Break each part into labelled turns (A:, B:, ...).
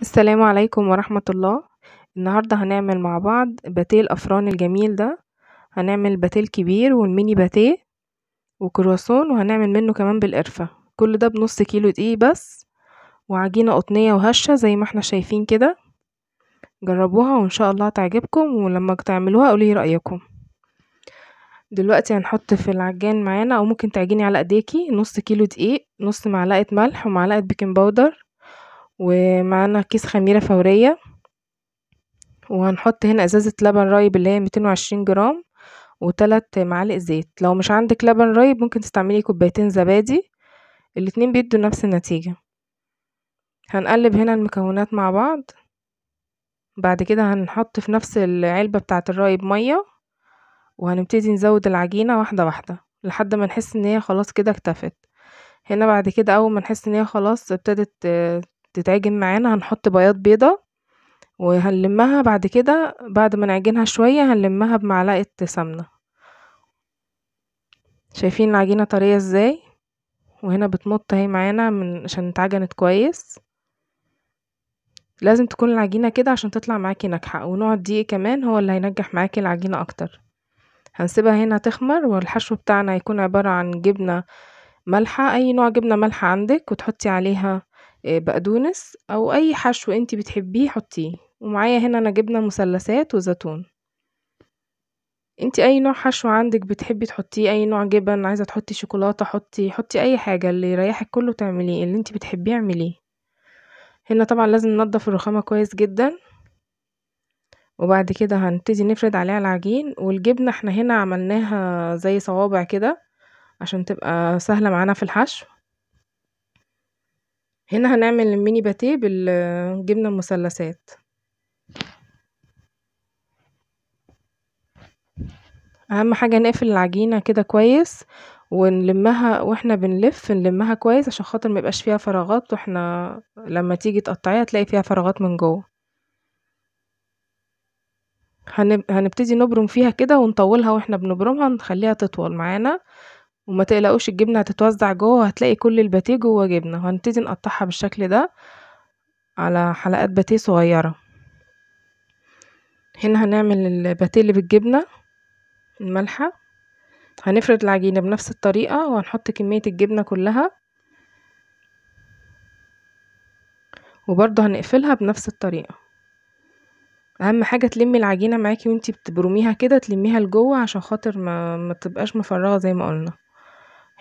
A: السلام عليكم ورحمة الله النهاردة هنعمل مع بعض باتيه الأفران الجميل ده هنعمل باتيه الكبير والميني باتيه وكرواسون وهنعمل منه كمان بالقرفة كل ده بنص كيلو دقيق بس وعجينة قطنية وهشة زي ما احنا شايفين كده جربوها وإن شاء الله تعجبكم ولما تعملوها قولي رأيكم دلوقتي هنحط في العجان معانا او ممكن تعجيني على ايديكي نص كيلو دقيق نص معلقه ملح ومعلقه بيكنج باودر ومعانا كيس خميرة فورية وهنحط هنا ازازة لبن رايب اللي هي 220 جرام وتلات معالق زيت لو مش عندك لبن رايب ممكن تستعملي كوبايتين زبادي الاتنين بيدوا نفس النتيجة هنقلب هنا المكونات مع بعض بعد كده هنحط في نفس العلبة بتاعة الرايب مية وهنبتدي نزود العجينة واحدة واحدة لحد ما نحس ان هي خلاص كده اكتفت هنا بعد كده اول ما نحس ان هي خلاص ابتدت تتعجن معانا هنحط بياض بيضة وهنلمها بعد كده بعد ما نعجنها شوية هنلمها بمعلقة سمنة شايفين العجينة طرية ازاي وهنا بتمط اهي معانا من عشان اتعجنت كويس لازم تكون العجينة كده عشان تطلع معاكي ناجحة ونوع الدقيق كمان هو اللي هينجح معاكي العجينة اكتر هنسيبها هنا تخمر والحشو بتاعنا هيكون عبارة عن جبنة مالحة اي نوع جبنة مالحة عندك وتحطي عليها آه، بقدونس أو أي حشو أنتِ بتحبيه حُطّيه، ومعايا هنا أنا جبنة مثلثات وزيتون. أنتِ أي نوع حشو عندِك بتحبي تحطّيه، أي نوع جبن، عايزة تحطّي شوكولاتة، حطّي حطّي أي حاجة، اللي يريّحِك كلّه تعمليه، اللي أنتِ بتحبيه اعمليه. هنا طبعًا لازم ننضّف الرخامة كويس جدًا. وبعد كده هنبتدي نفرد عليها العجين، والجبنة إحنا هنا عملناها زي صوابع كده، عشان تبقى سهلة معانا في الحشو. هنا هنعمل الميني باتيه بالجبنة المثلثات اهم حاجة نقفل العجينة كده كويس ونلمها واحنا بنلف نلمها كويس عشان خاطر ما يبقاش فيها فراغات واحنا لما تيجي تقطعيها تلاقي فيها فراغات من جوه هنبتدي نبرم فيها كده ونطولها واحنا بنبرمها نخليها تطول معانا وما تقلقوش الجبنة هتتوزع جوه وهتلاقي كل الباتيه جوه جبنة وهنبتدي نقطعها بالشكل ده على حلقات باتيه صغيرة هنا هنعمل الباتيه اللي بالجبنة المالحة هنفرد العجينة بنفس الطريقة وهنحط كمية الجبنة كلها وبرضه هنقفلها بنفس الطريقة اهم حاجة تلمي العجينة معاكي وانتي بتبرميها كده تلميها لجوه عشان خاطر ما, ما تبقاش مفرغة زي ما قلنا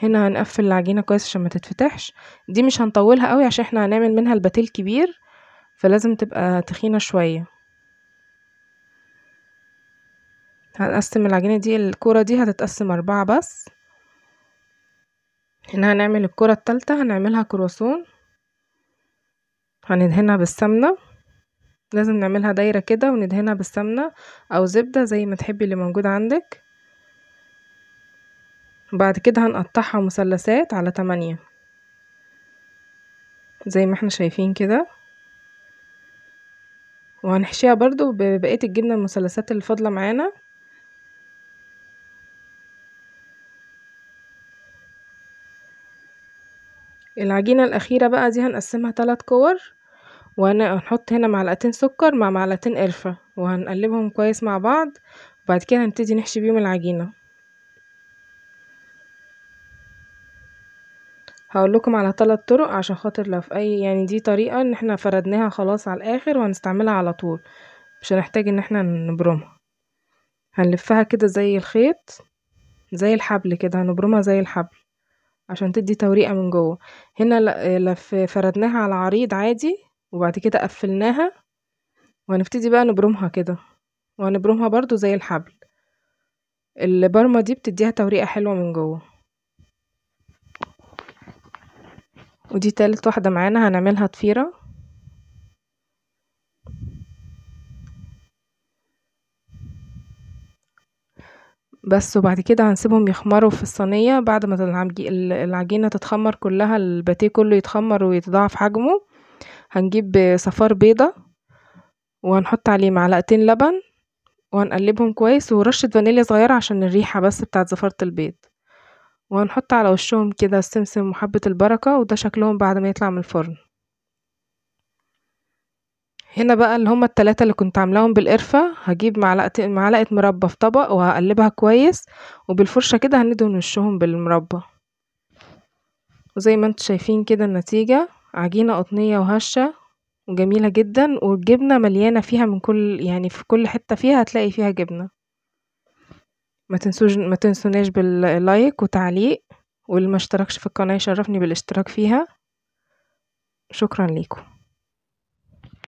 A: هنا هنقفل العجينة كويس عشان ما تتفتحش دي مش هنطولها قوي عشان احنا هنعمل منها الباتيل كبير فلازم تبقى تخينة شوية هنقسم العجينة دي الكوره دي هتتقسم أربعة بس هنا هنعمل الكوره التالتة هنعملها كرواسون هندهنها بالسمنة لازم نعملها دايرة كده وندهنها بالسمنة أو زبدة زي ما تحبي اللي موجود عندك بعد كده هنقطعها مثلثات على تمانية زي ما احنا شايفين كده وهنحشيها برضو ببقية الجبنة المثلثات اللي فاضلة معانا العجينة الأخيرة بقى دي هنقسمها تلات كور وهنحط هنا معلقتين سكر مع معلقتين قرفة وهنقلبهم كويس مع بعض وبعد كده هنبتدي نحشي بيهم العجينة هقول لكم على ثلاث طرق عشان خاطر لو في أي يعني دي طريقة إن احنا فردناها خلاص على الآخر وهنستعملها على طول مش هنحتاج إن احنا نبرمها هنلفها كده زي الخيط زي الحبل كده هنبرمها زي الحبل عشان تدي توريقة من جوه هنا لف فردناها على العريض عادي وبعد كده قفلناها وهنبتدي بقى نبرمها كده وهنبرمها برضو زي الحبل البرمة دي بتديها توريقة حلوة من جوه ودي تالت واحدة معانا هنعملها طفيرة بس وبعد كده هنسيبهم يخمروا في الصينية بعد ما العجينة تتخمر كلها الباتيه كله يتخمر ويتضاعف حجمه هنجيب صفار بيضة وهنحط عليه معلقتين لبن وهنقلبهم كويس ورشة فانيليا صغيرة عشان الريحة بس بتاعت صفارة البيض وهنحط على وشهم كده السمسم وحبة البركة وده شكلهم بعد ما يطلع من الفرن هنا بقى اللي هما التلاتة اللي كنت عاملاهم بالقرفة هجيب معلقة معلقة مربى في طبق وهقلبها كويس وبالفرشة كده هندهن وشهم بالمربى وزي ما انتوا شايفين كده النتيجة عجينة قطنية وهشة وجميلة جدا والجبنة مليانة فيها من كل يعني في كل حتة فيها هتلاقي فيها جبنة ما تنسوش ما تنسوناش باللايك وتعليق واللي ما اشتركش في القناة يشرفني بالاشتراك فيها شكرا لكم